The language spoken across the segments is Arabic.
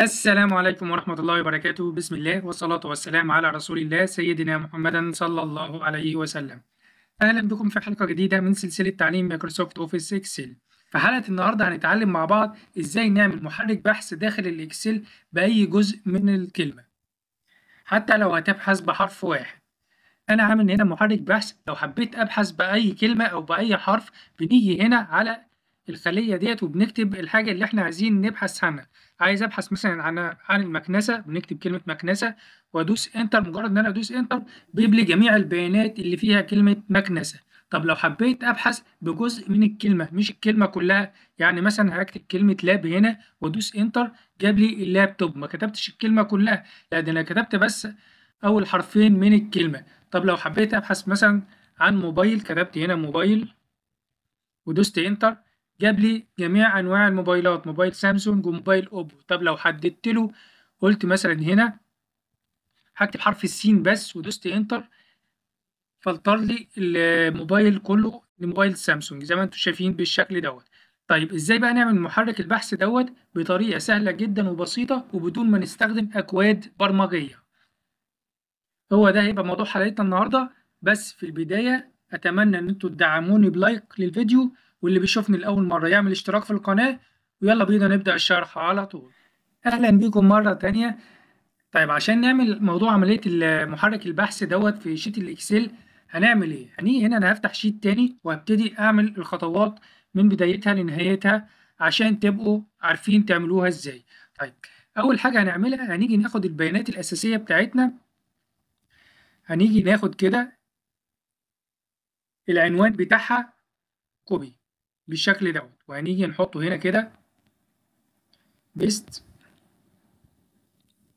السلام عليكم ورحمة الله وبركاته بسم الله والصلاة والسلام على رسول الله سيدنا محمدا صلى الله عليه وسلم أهلا بكم في حلقة جديدة من سلسلة تعليم مايكروسوفت أوفيس إكسل في حلقة النهاردة هنتعلم مع بعض إزاي نعمل محرك بحث داخل الإكسل بأي جزء من الكلمة حتى لو هتبحث بحرف واحد أنا عامل هنا محرك بحث لو حبيت أبحث بأي كلمة أو بأي حرف بنيجي هنا على الخليه ديت وبنكتب الحاجه اللي احنا عايزين نبحث عنها عايز ابحث مثلا عن عن المكنسه بنكتب كلمه مكنسه وادوس انتر مجرد ان انا ادوس انتر بيجيب لي جميع البيانات اللي فيها كلمه مكنسه طب لو حبيت ابحث بجزء من الكلمه مش الكلمه كلها يعني مثلا هكتب كلمه لاب هنا وادوس انتر جاب لي اللابتوب ما كتبتش الكلمه كلها لا ده انا كتبت بس اول حرفين من الكلمه طب لو حبيت ابحث مثلا عن موبايل كتبت هنا موبايل ودوست انتر جاب لي جميع انواع الموبايلات موبايل سامسونج وموبايل اوبو طب لو حددت له قلت مثلا هنا هكتب حرف السين بس ودوست انتر فلتر لي الموبايل كله لموبايل سامسونج زي ما انتم شايفين بالشكل دوت طيب ازاي بقى نعمل محرك البحث دوت بطريقه سهله جدا وبسيطه وبدون ما نستخدم اكواد برمجيه هو ده هيبقى موضوع حلقتنا النهارده بس في البدايه اتمنى ان انتم تدعموني بلايك للفيديو واللي بيشوفني لأول مرة يعمل اشتراك في القناة ويلا بينا نبدأ الشرح على طول أهلا بيكم مرة تانية طيب عشان نعمل موضوع عملية محرك البحث دوت في شيت الإكسل هنعمل إيه؟ هنيجي هنا أنا هفتح شيت تاني وهبتدي أعمل الخطوات من بدايتها لنهايتها عشان تبقوا عارفين تعملوها إزاي طيب أول حاجة هنعملها هنيجي ناخد البيانات الأساسية بتاعتنا هنيجي ناخد كده العنوان بتاعها كوبي بالشكل دوت وهنيجي نحطه هنا كده بيست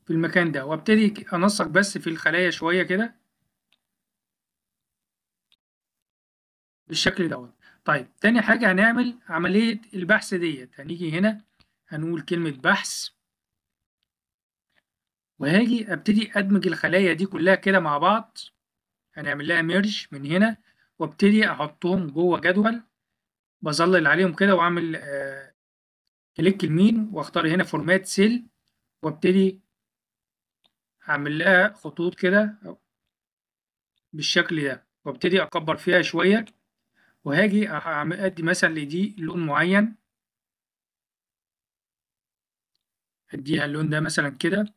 في المكان ده وابتدي انسق بس في الخلايا شوية كده بالشكل دوت طيب تاني حاجة هنعمل عملية البحث ديت هنيجي هنا هنقول كلمة بحث وهاجي ابتدي ادمج الخلايا دي كلها كده مع بعض هنعمل لها ميرج من هنا وابتدي احطهم جوه جدول بظلل عليهم كده واعمل آه، كليك يمين واختار هنا فورمات سيل وابتدي اعمل لها خطوط كده بالشكل ده وابتدي اكبر فيها شويه وهاجي ادي مثلا لدي لون معين اديها اللون ده مثلا كده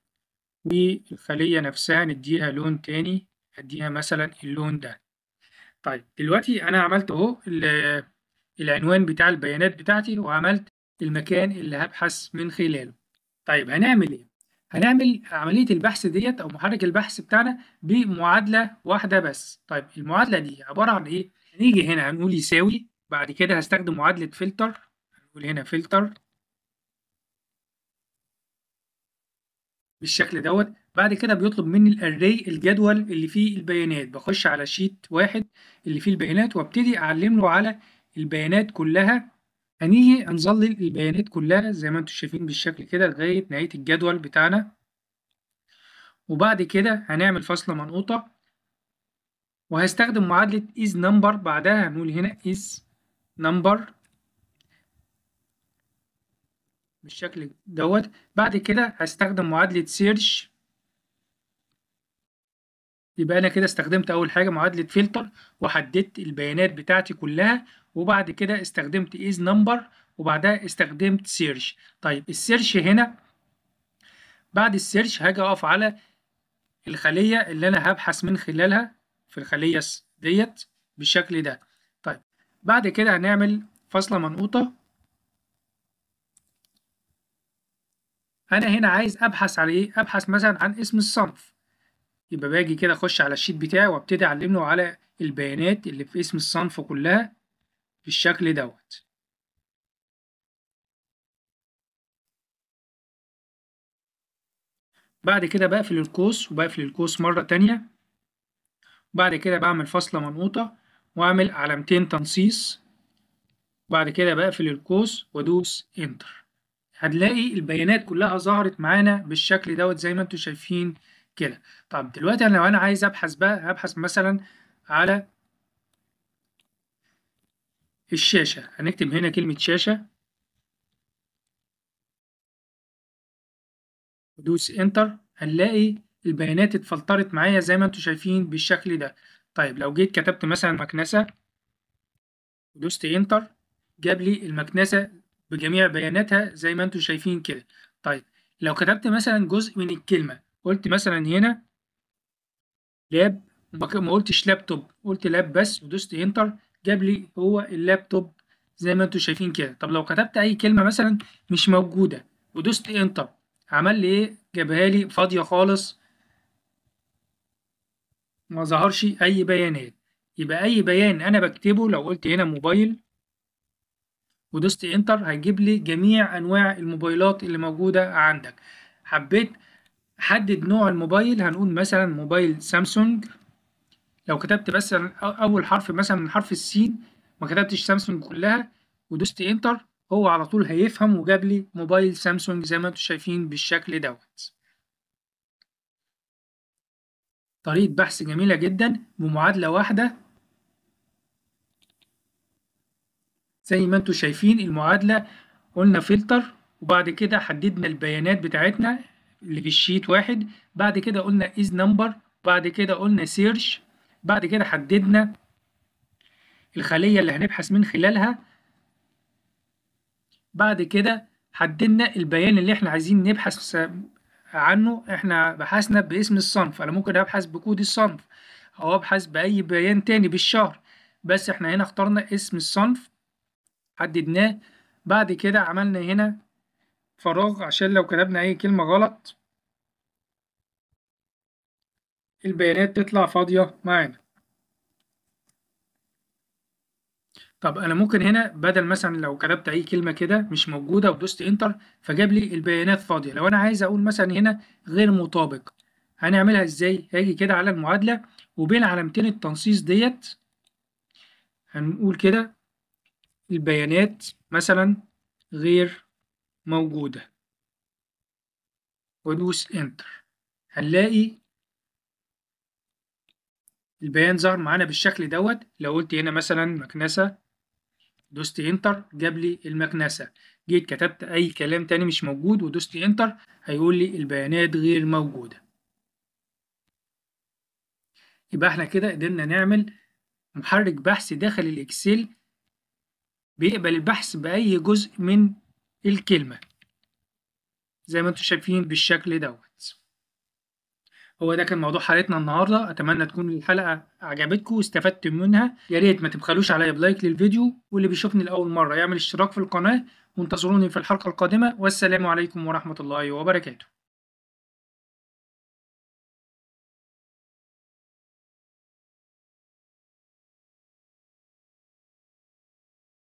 والخلية نفسها نديها لون تاني اديها مثلا اللون ده طيب دلوقتي انا عملت اهو العنوان بتاع البيانات بتاعتي وعملت المكان اللي هبحث من خلاله طيب هنعمل ايه هنعمل عملية البحث ديت أو محرك البحث بتاعنا بمعادلة واحدة بس طيب المعادلة دي عبارة عن إيه؟ هنيجي هنا هنقول يساوي بعد كده هستخدم معادلة فلتر هنقول هنا فلتر بالشكل دوت بعد كده بيطلب مني الاري الجدول اللي فيه البيانات بخش على شيت واحد اللي فيه البيانات وابتدي اعلم له على البيانات كلها هنيجي هنظلل البيانات كلها زي ما انتم شايفين بالشكل كده لغاية نهاية الجدول بتاعنا وبعد كده هنعمل فاصلة منقوطة وهستخدم معادلة is number بعدها هنقول هنا is number بالشكل دوت بعد كده هستخدم معادلة search يبقى أنا كده استخدمت أول حاجة معادلة فلتر وحددت البيانات بتاعتي كلها وبعد كده استخدمت is number وبعدها استخدمت search طيب السيرش هنا بعد السيرش هاجي اقف على الخلية اللي انا هبحث من خلالها في الخلية ديت بالشكل ده طيب بعد كده هنعمل فاصلة منقوطة انا هنا عايز ابحث على ايه ابحث مثلا عن اسم الصنف يبقى باجي كده اخش على الشيت بتاعي وابتدي اعلمه على البيانات اللي في اسم الصنف كلها بالشكل دوت بعد كده بقفل القوس وبقفل القوس مرة تانية بعد كده بعمل فاصلة منقوطة وأعمل علامتين تنصيص بعد كده بقفل القوس وأدوس إنتر هتلاقي البيانات كلها ظهرت معانا بالشكل دوت زي ما انتم شايفين كده طب دلوقتي انا لو انا عايز ابحث بقى هبحث مثلا على الشاشة هنكتب هنا كلمة شاشة ودوس انتر هنلاقي البيانات اتفلترت معايا زي ما انتم شايفين بالشكل ده طيب لو جيت كتبت مثلا مكنسة ودوست انتر جاب لي المكنسة بجميع بياناتها زي ما انتم شايفين كده طيب لو كتبت مثلا جزء من الكلمة قلت مثلا هنا لاب ما قلتش لابتوب قلت لاب بس ودوست انتر جاب لي هو اللابتوب زي ما انتم شايفين كده طب لو كتبت اي كلمه مثلا مش موجوده ودوست انتر عمل لي ايه جابها لي فاضيه خالص ما ظهرش اي بيانات يبقى اي بيان انا بكتبه لو قلت هنا موبايل ودوست انتر هيجيب لي جميع انواع الموبايلات اللي موجوده عندك حبيت حدد نوع الموبايل هنقول مثلا موبايل سامسونج لو كتبت بس اول حرف مثلا من حرف السين ما كتبتش سامسونج كلها ودوست انتر هو على طول هيفهم وجاب لي موبايل سامسونج زي ما انتم شايفين بالشكل دوت طريقة بحث جميلة جدا بمعادلة واحدة زي ما انتم شايفين المعادلة قلنا فلتر وبعد كده حددنا البيانات بتاعتنا اللي في الشيت واحد بعد كده قلنا از نمبر بعد كده قلنا سيرش بعد كده حددنا الخلية اللي هنبحث من خلالها بعد كده حددنا البيان اللي احنا عايزين نبحث عنه احنا بحثنا باسم الصنف انا ممكن ابحث بكود الصنف او ابحث باي بيان تاني بالشهر بس احنا هنا اخترنا اسم الصنف حددناه بعد كده عملنا هنا فراغ عشان لو كتبنا اي كلمة غلط البيانات تطلع فاضية معانا طب انا ممكن هنا بدل مثلا لو كتبت اي كلمه كده مش موجوده ودوست انتر فجاب لي البيانات فاضيه لو انا عايز اقول مثلا هنا غير مطابق هنعملها ازاي هاجي كده على المعادله وبين علامتين التنصيص ديت هنقول كده البيانات مثلا غير موجوده وادوس انتر هنلاقي البيان ظهر معانا بالشكل دوت لو قلت هنا مثلا مكنسة دوست انتر جاب لي المكنسة جيت كتبت اي كلام تاني مش موجود ودوست انتر هيقول لي البيانات غير موجودة يبقى احنا كده قدرنا نعمل محرك بحث داخل الاكسل بيقبل البحث بأي جزء من الكلمة زي ما انتم شايفين بالشكل دوت هو ده كان موضوع حلقتنا النهارده اتمنى تكون الحلقه عجبتكم واستفدتم منها يا ريت ما تبخلوش عليا بلايك للفيديو واللي بيشوفني لاول مره يعمل اشتراك في القناه وانتظروني في الحلقه القادمه والسلام عليكم ورحمه الله وبركاته